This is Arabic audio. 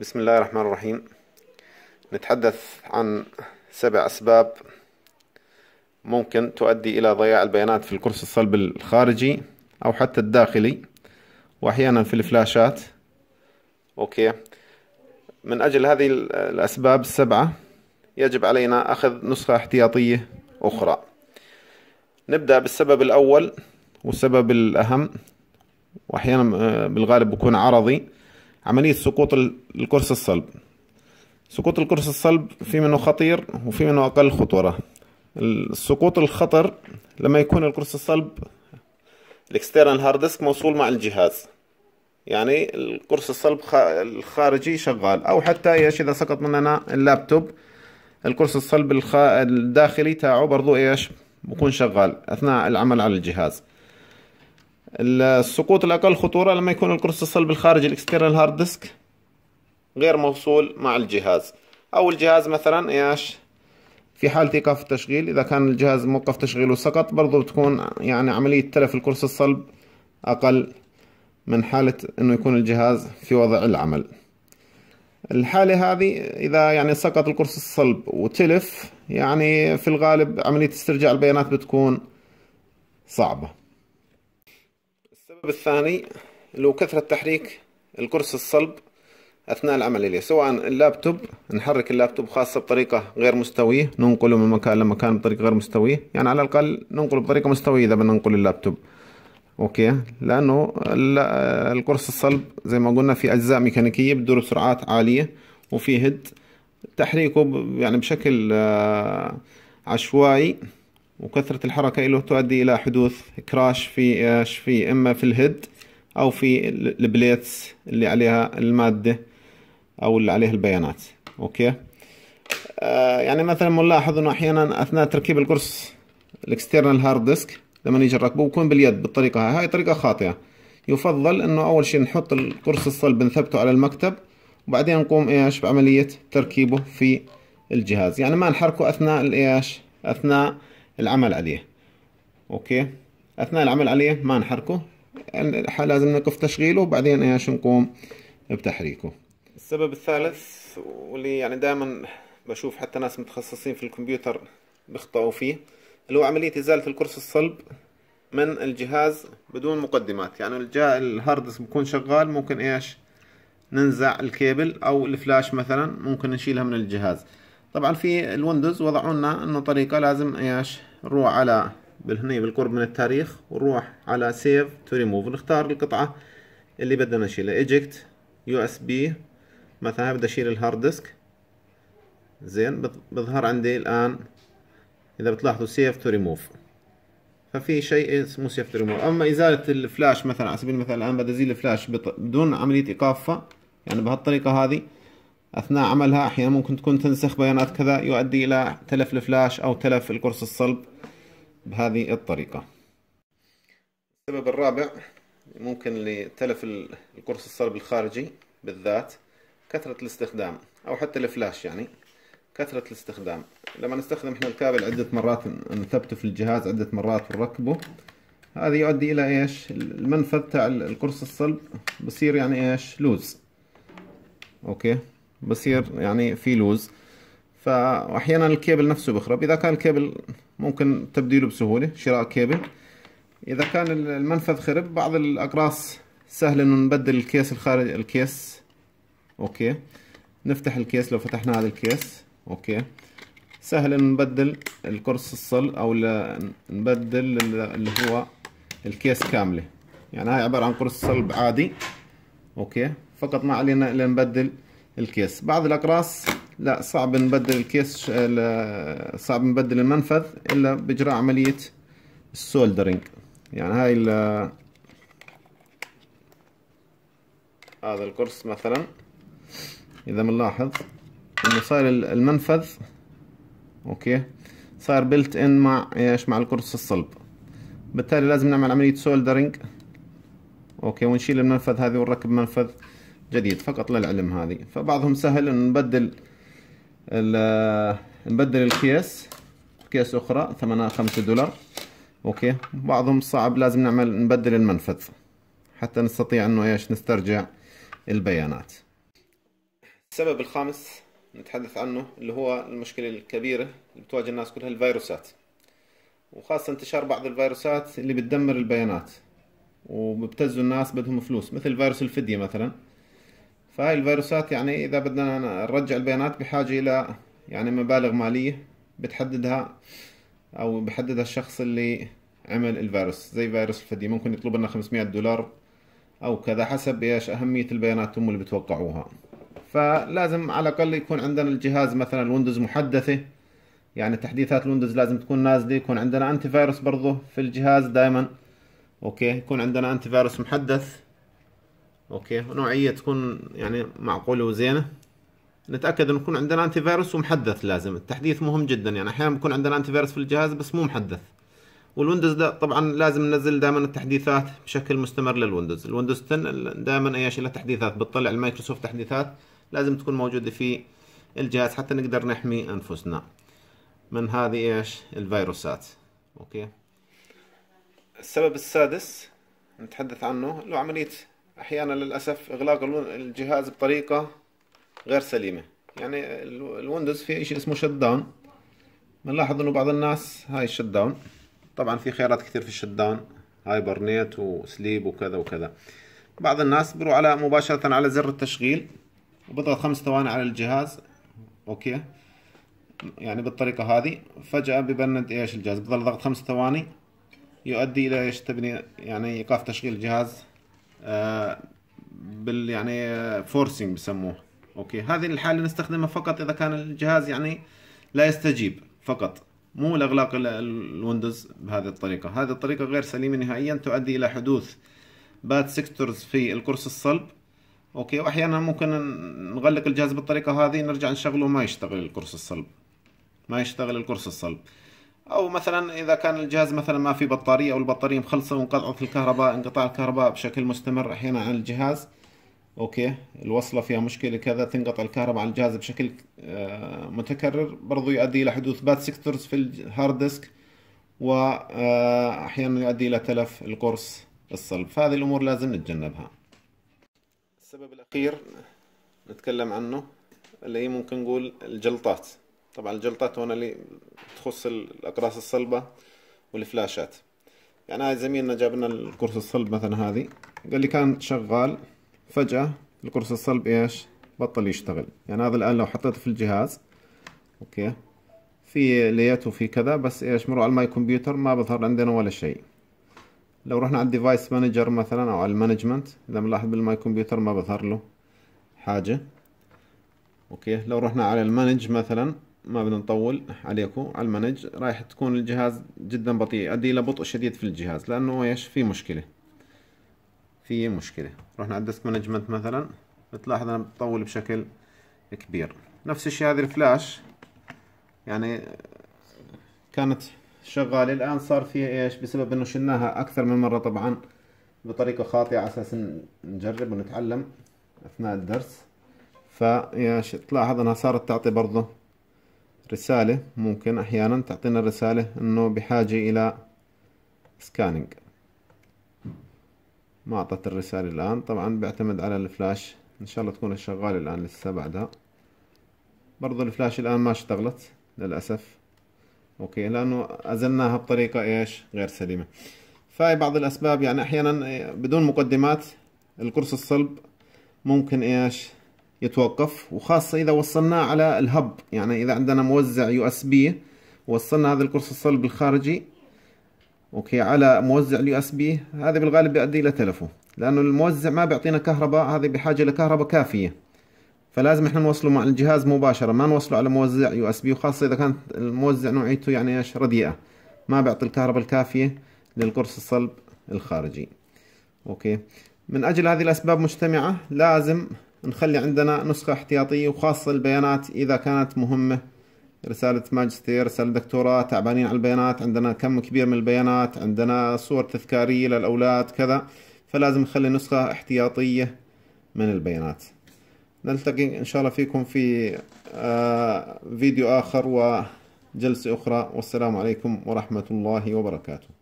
بسم الله الرحمن الرحيم نتحدث عن سبع أسباب ممكن تؤدي إلى ضياع البيانات في القرص الصلب الخارجي أو حتى الداخلي وأحيانا في الفلاشات أوكي من أجل هذه الأسباب السبعة يجب علينا أخذ نسخة احتياطية أخرى نبدأ بالسبب الأول والسبب الأهم وأحيانا آه، بالغالب بكون عرضي عملية سقوط القرص الصلب سقوط القرص الصلب في منه خطير وفي منه أقل خطورة السقوط الخطر لما يكون القرص الصلب الاكسترنال هارد ديسك موصول مع الجهاز يعني القرص الصلب الخارجي شغال او حتى ايش اذا سقط مننا اللابتوب القرص الصلب الداخلي تاعه برضو ايش بكون شغال اثناء العمل على الجهاز السقوط الأقل خطورة لما يكون القرص الصلب الخارجي الاكسترنال هارد ديسك غير موصول مع الجهاز أو الجهاز مثلا إيش في حالة إيقاف التشغيل إذا كان الجهاز موقف تشغيله سقط برضو بتكون يعني عملية تلف القرص الصلب أقل من حالة إنه يكون الجهاز في وضع العمل الحالة هذه إذا يعني سقط القرص الصلب وتلف يعني في الغالب عملية استرجاع البيانات بتكون صعبة السبب الثاني اللي هو كثرة تحريك الكرسي الصلب أثناء العمل إليه سواء اللابتوب نحرك اللابتوب خاصة بطريقة غير مستوية ننقله من مكان لمكان بطريقة غير مستوية يعني على الأقل ننقله بطريقة مستوية إذا بدنا ننقل اللابتوب أوكي لأنه الكرسي الصلب زي ما قلنا في أجزاء ميكانيكية بدور بسرعات عالية وفيه هد تحريكه يعني بشكل آه، عشوائي وكثرة الحركة له تؤدي إلى حدوث كراش في إيش في إما في الهيد أو في البليتس اللي عليها المادة أو اللي عليها البيانات أوكي آه يعني مثلا ملاحظ إنه أحيانا أثناء تركيب القرص الاكسترنال هارد ديسك لما نيجي نركبه بكون باليد بالطريقة هاي هاي طريقة خاطئة يفضل إنه أول شيء نحط القرص الصلب نثبته على المكتب وبعدين نقوم إيش بعملية تركيبه في الجهاز يعني ما نحركه أثناء الإيش أثناء العمل عليه اوكي اثناء العمل عليه ما نحركه لازم نوقف تشغيله وبعدين ايش نقوم بتحريكه السبب الثالث واللي يعني دائما بشوف حتى ناس متخصصين في الكمبيوتر بيخطئوا فيه اللي هو عملية إزالة القرص الصلب من الجهاز بدون مقدمات يعني الهارد بكون شغال ممكن ايش ننزع الكيبل او الفلاش مثلا ممكن نشيلها من الجهاز طبعا في الويندوز وضعوا لنا انه طريقه لازم ايش نروح على بالهنا بالقرب من التاريخ ونروح على سيف تو ريموف نختار القطعه اللي بدنا نشيلها ايجكت يو اس بي مثلا بدي اشيل الهارد ديسك زين بظهر عندي الان اذا بتلاحظوا سيف تو ريموف ففي شيء اسمه سيف تو ريموف اما ازاله الفلاش مثلا على سبيل المثال الان بدي ازيل الفلاش بدون عمليه ايقافها يعني بهالطريقه هذه أثناء عملها أحيانا ممكن تكون تنسخ بيانات كذا يؤدي إلى تلف الفلاش أو تلف القرص الصلب بهذه الطريقة السبب الرابع ممكن لتلف القرص الصلب الخارجي بالذات كثرة الاستخدام أو حتى الفلاش يعني كثرة الاستخدام لما نستخدم احنا الكابل عدة مرات نثبته في الجهاز عدة مرات ونركبه هذا يؤدي إلى إيش المنفذ تاع القرص الصلب بصير يعني إيش لوز أوكي بصير يعني في لوز فاحيانا الكيبل نفسه بخرب اذا كان الكيبل ممكن تبديله بسهوله شراء كيبل اذا كان المنفذ خرب بعض الاقراص سهل انه نبدل الكيس الخارج الكيس اوكي نفتح الكيس لو فتحنا هذا الكيس اوكي سهل انه نبدل القرص الصل او نبدل اللي هو الكيس كامله يعني هاي عباره عن قرص صلب عادي اوكي فقط ما علينا الا نبدل الكيس بعض الاقراص لا صعب نبدل الكيس صعب نبدل المنفذ الا باجراء عمليه السولدرنج يعني هاي هذا القرص مثلا اذا بنلاحظ انه صار المنفذ اوكي صار بلت ان مع ايش مع القرص الصلب بالتالي لازم نعمل عمليه سولدرينج اوكي ونشيل المنفذ هذه ونركب منفذ جديد فقط للعلم هذه فبعضهم سهل انه نبدل نبدل الكيس كيس اخرى ثمنها خمسة دولار اوكي بعضهم صعب لازم نعمل نبدل المنفذ حتى نستطيع انه ايش نسترجع البيانات السبب الخامس نتحدث عنه اللي هو المشكلة الكبيرة اللي بتواجه الناس كلها الفيروسات وخاصة انتشار بعض الفيروسات اللي بتدمر البيانات وبيبتزوا الناس بدهم فلوس مثل فيروس الفدية مثلا فهاي الفيروسات يعني إذا بدنا نرجع البيانات بحاجة إلى يعني مبالغ مالية بتحددها أو بحددها الشخص اللي عمل الفيروس زي فيروس الفدي ممكن يطلب لنا 500 دولار أو كذا حسب إيش أهمية البيانات هم اللي بتوقعوها فلازم على الأقل يكون عندنا الجهاز مثلا الويندوز محدثة يعني تحديثات الويندوز لازم تكون نازلة يكون عندنا أنتي فيروس برضه في الجهاز دائما أوكي يكون عندنا أنتي فيروس محدث اوكي نوعيه تكون يعني معقوله وزينه نتاكد انه يكون عندنا انتي فيروس ومحدث لازم التحديث مهم جدا يعني احيانا بكون عندنا انتي فيروس في الجهاز بس مو محدث والويندوز ده طبعا لازم ننزل دائما التحديثات بشكل مستمر للويندوز الويندوز 10 دائما ايش له تحديثات بتطلع المايكروسوفت تحديثات لازم تكون موجوده في الجهاز حتى نقدر نحمي انفسنا من هذه ايش الفيروسات اوكي السبب السادس نتحدث عنه له عمليه احيانا للاسف اغلاق الجهاز بطريقه غير سليمه يعني الويندوز في شيء اسمه شت داون بنلاحظ انه بعض الناس هاي الشت داون طبعا في خيارات كثير في الشت داون هايبرنيت وسليب وكذا وكذا بعض الناس بيروح على مباشره على زر التشغيل وبضغط خمس ثواني على الجهاز اوكي يعني بالطريقه هذه فجاه ببند ايش الجهاز بضل ضغط خمس ثواني يؤدي الى ايش تبني يعني ايقاف تشغيل الجهاز آه، بال يعني فورسينج آه، بسموه اوكي هذه الحاله نستخدمها فقط اذا كان الجهاز يعني لا يستجيب فقط مو الاغلاق الويندوز بهذه الطريقه هذه الطريقه غير سليمه نهائيا تؤدي الى حدوث باد سيكتورز في القرص الصلب اوكي واحيانا ممكن نغلق الجهاز بالطريقه هذه نرجع نشغله ما يشتغل القرص الصلب ما يشتغل القرص الصلب او مثلا اذا كان الجهاز مثلا ما في بطاريه او البطاريه مخلصه وانقطعت الكهرباء انقطاع الكهرباء بشكل مستمر احيانا عن الجهاز اوكي الوصله فيها مشكله كذا تنقطع الكهرباء عن الجهاز بشكل آه، متكرر برضو يؤدي الى حدوث باد سيكتورز في الهارد ديسك واحيانا آه، يؤدي الى تلف القرص الصلب فهذه الامور لازم نتجنبها السبب الاخير نتكلم عنه اللي هي ممكن نقول الجلطات طبعا الجلطات هنا اللي تخص الأقراص الصلبة والفلاشات يعني هاي زميلنا جاب لنا القرص الصلب مثلا هذه قال لي كان شغال فجأة القرص الصلب ايش بطل يشتغل يعني هذا الآن لو حطيته في الجهاز اوكي في ليات وفي كذا بس ايش مروا على الماي كمبيوتر ما بظهر عندنا ولا شيء لو رحنا على الديفايس مانجر مثلا او على المانجمنت اذا ملاحظ بالماي كمبيوتر ما بظهر له حاجة اوكي لو رحنا على المانج مثلا ما بدنا نطول عليكم على المنج رايح تكون الجهاز جدا بطيء ادي الى بطء شديد في الجهاز لانه ايش في مشكله في مشكله رحنا على الديسك مانجمنت مثلا بتلاحظ انها بتطول بشكل كبير نفس الشيء هذه الفلاش يعني كانت شغاله الان صار فيها ايش بسبب انه شلناها اكثر من مره طبعا بطريقه خاطئه على اساس نجرب ونتعلم اثناء الدرس فيا تلاحظ انها صارت تعطي برضه رسالة ممكن أحيانا تعطينا الرسالة أنه بحاجة إلى سكانينج ما أعطت الرسالة الآن طبعا بيعتمد على الفلاش إن شاء الله تكون شغالة الآن لسه بعدها برضو الفلاش الآن ما اشتغلت للأسف أوكي لأنه أزلناها بطريقة إيش غير سليمة فهي بعض الأسباب يعني أحيانا بدون مقدمات القرص الصلب ممكن إيش يتوقف وخاصة إذا وصلناه على الهب يعني إذا عندنا موزع يو اس بي وصلنا هذا القرص الصلب الخارجي أوكي على موزع اليو اس بي هذا بالغالب بيؤدي إلى تلفه لأنه الموزع ما بيعطينا كهرباء هذه بحاجة لكهرباء كافية فلازم احنا نوصله مع الجهاز مباشرة ما نوصله على موزع يو اس بي وخاصة إذا كانت الموزع نوعيته يعني ايش رديئة ما بيعطي الكهرباء الكافية للقرص الصلب الخارجي أوكي من أجل هذه الأسباب مجتمعة لازم نخلي عندنا نسخة احتياطية وخاصة البيانات إذا كانت مهمة رسالة ماجستير رسالة دكتوراه تعبانين على البيانات عندنا كم كبير من البيانات عندنا صور تذكارية للأولاد كذا فلازم نخلي نسخة احتياطية من البيانات نلتقي إن شاء الله فيكم في آه، فيديو آخر وجلسة أخرى والسلام عليكم ورحمة الله وبركاته